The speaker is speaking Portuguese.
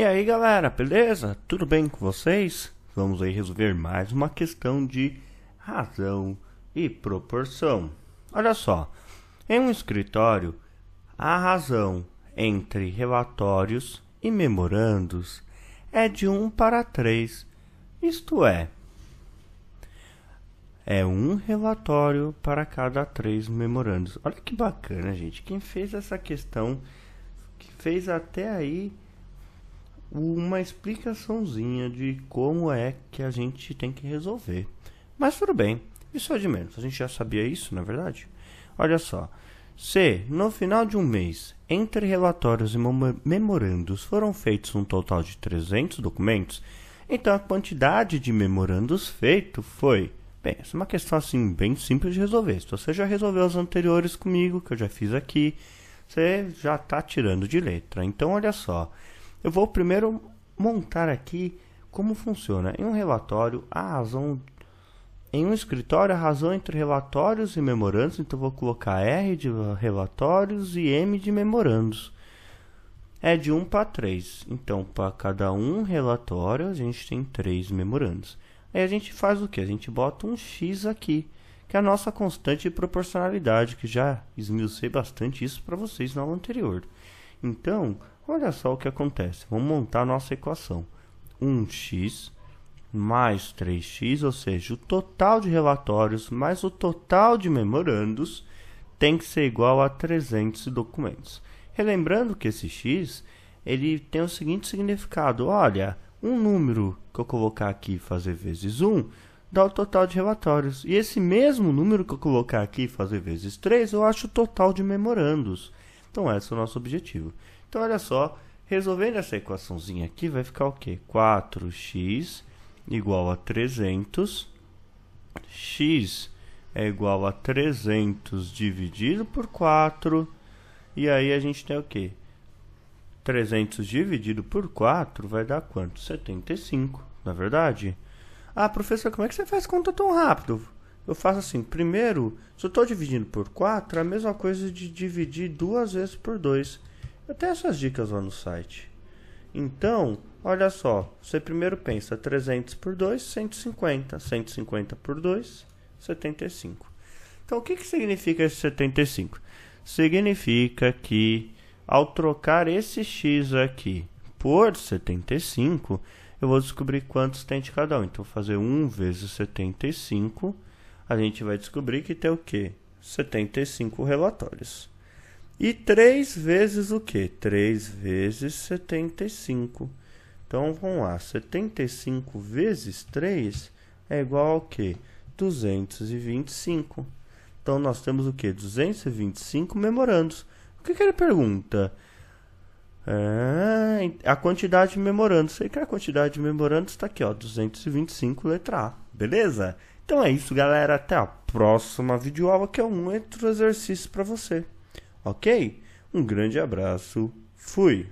E aí galera, beleza? Tudo bem com vocês? Vamos aí resolver mais uma questão de razão e proporção. Olha só, em um escritório, a razão entre relatórios e memorandos é de 1 para 3, isto é, é um relatório para cada três memorandos. Olha que bacana, gente. Quem fez essa questão, que fez até aí uma explicaçãozinha de como é que a gente tem que resolver. Mas tudo bem, isso é de menos. A gente já sabia isso, na é verdade. Olha só. Se, no final de um mês, entre relatórios e memorandos foram feitos um total de 300 documentos, então a quantidade de memorandos feito foi. Bem, essa é uma questão assim bem simples de resolver. Se você já resolveu os anteriores comigo, que eu já fiz aqui, você já está tirando de letra. Então, olha só. Eu vou primeiro montar aqui como funciona. Em um relatório, a razão em um escritório, a razão entre relatórios e memorandos, então vou colocar R de relatórios e M de memorandos. É de 1 para 3. Então, para cada um relatório, a gente tem 3 memorandos. Aí a gente faz o que? A gente bota um X aqui, que é a nossa constante de proporcionalidade, que já esmiucei bastante isso para vocês na aula anterior. Então, olha só o que acontece. Vamos montar nossa equação. 1x mais 3x, ou seja, o total de relatórios mais o total de memorandos tem que ser igual a 300 documentos. Relembrando que esse x ele tem o seguinte significado: olha, um número que eu colocar aqui e fazer vezes 1 dá o total de relatórios. E esse mesmo número que eu colocar aqui e fazer vezes 3, eu acho o total de memorandos. Então esse é o nosso objetivo. Então olha só, resolvendo essa equaçãozinha aqui vai ficar o quê? 4x igual a 300, x é igual a 300 dividido por 4, e aí a gente tem o quê? 300 dividido por 4 vai dar quanto? 75, na é verdade? Ah, professor, como é que você faz conta tão rápido? eu faço assim, primeiro, se eu estou dividindo por 4, é a mesma coisa de dividir duas vezes por 2. Eu tenho essas dicas lá no site. Então, olha só, você primeiro pensa 300 por 2, 150, 150 por 2, 75. Então, o que, que significa esse 75? Significa que ao trocar esse x aqui por 75, eu vou descobrir quantos tem de cada um. Então, vou fazer 1 vezes 75 a gente vai descobrir que tem o quê? 75 relatórios. E 3 vezes o quê? 3 vezes 75. Então vamos lá, 75 vezes 3 é igual ao quê? 225. Então nós temos o quê? 225 memorandos. O que, que ele pergunta? É a quantidade de memorandos. Sei que a quantidade de memorandos está aqui, ó, 225 letra A. Beleza? Então é isso, galera. Até a próxima videoaula, que é um outro exercício para você. Ok? Um grande abraço. Fui!